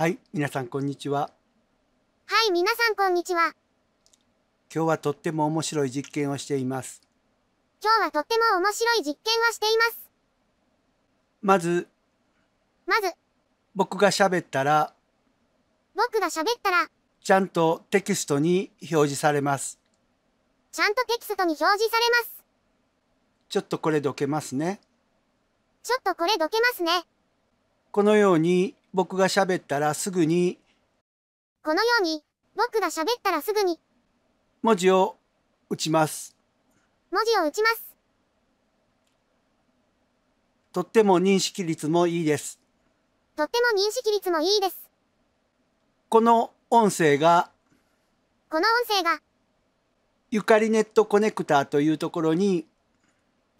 はい、皆さんこんにちは。はい、皆さんこんにちは。今日はとっても面白い実験をしています。今日はとっても面白い実験をしています。まず、まず、僕が喋ったら、僕が喋ったら、ちゃんとテキストに表示されます。ちゃんとテキストに表示されます。ちょっとこれどけますね。ちょっとこれどけますね。このように僕が喋ったらすぐにこのように僕が喋ったらすぐに文字を打ちます文字を打ちますとっても認識率もいいですとっても認識率もいいですこの音声がこの音声がゆかりネットコネクターというところに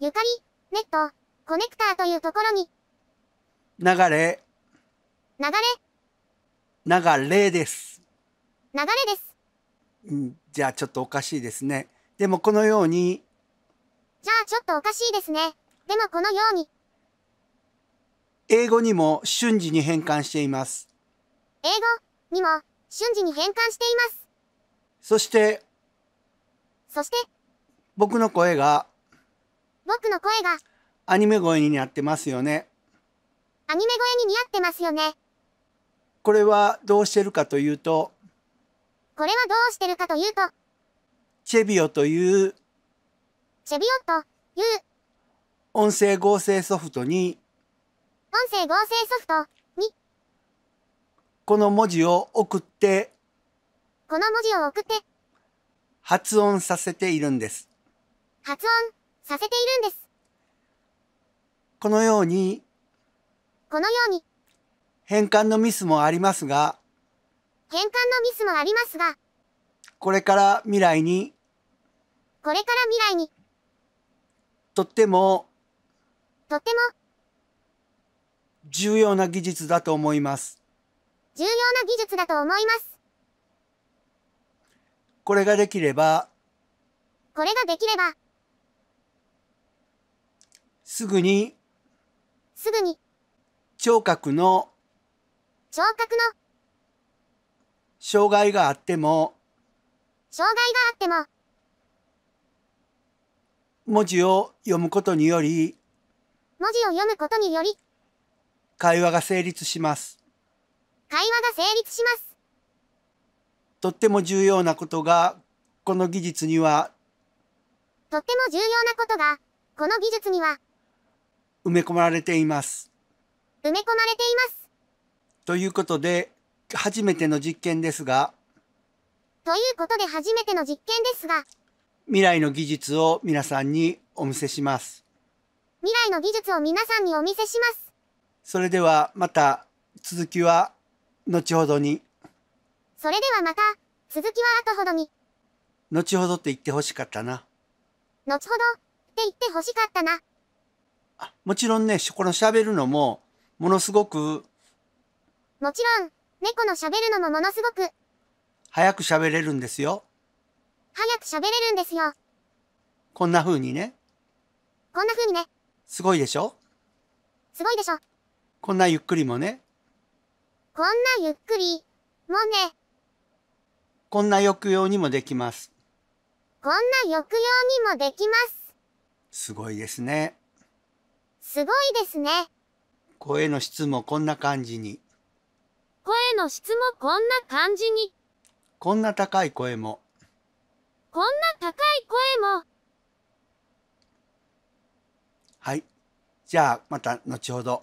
ゆかりネットコネクターというところに流れ流れ流れです流れですうんじゃあちょっとおかしいですねでもこのようにじゃあちょっとおかしいですねでもこのように英語にも瞬時に変換しています英語にも瞬時に変換していますそしてそして僕の声が僕の声がアニメ声になってますよねアニメ声に似合ってますよねこれはどうしてるかというとこれはどうしてるかというとチェビオというチェビオという音声合成ソフトに音声合成ソフトにこの文字を送ってこの文字を送って発音させているんです発音させているんですこのようにこのように変換のミスもありますが変換のミスもありますがこれから未来にこれから未来にとってもとっても重要な技術だと思います重要な技術だと思いますこれができればこれができればすぐにすぐに聴覚の聴覚の障害があっても障害があっても文字を読むことにより文字を読むことにより会話が成立します会話が成立しますとっても重要なことがこの技術にはとっても重要なことがこの技術には埋め込まれています埋め込まれていますということで、初めての実験ですが、ということで初めての実験ですが、未来の技術を皆さんにお見せします。未来の技術を皆さんにお見せします。それではまた続きは後ほどに。それではまた続きは後ほどに。後ほどって言ってほしかったな。後ほどって言ってほしかったな。もちろんね、この喋るのもものすごくもちろん、猫の喋るのもものすごく。早く喋れるんですよ。早く喋れるんですよ。こんな風にね。こんな風にね。すごいでしょすごいでしょ。こんなゆっくりもね。こんなゆっくり、もね。こんな抑揚にもできます。こんな抑揚にもできます。すごいですね。すごいですね。声の質もこんな感じに。声の質もこんな感じに。こんな高い声も。こんな高い声も。はい。じゃあ、また後ほど。は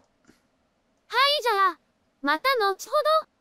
い、じゃあ、また後ほど。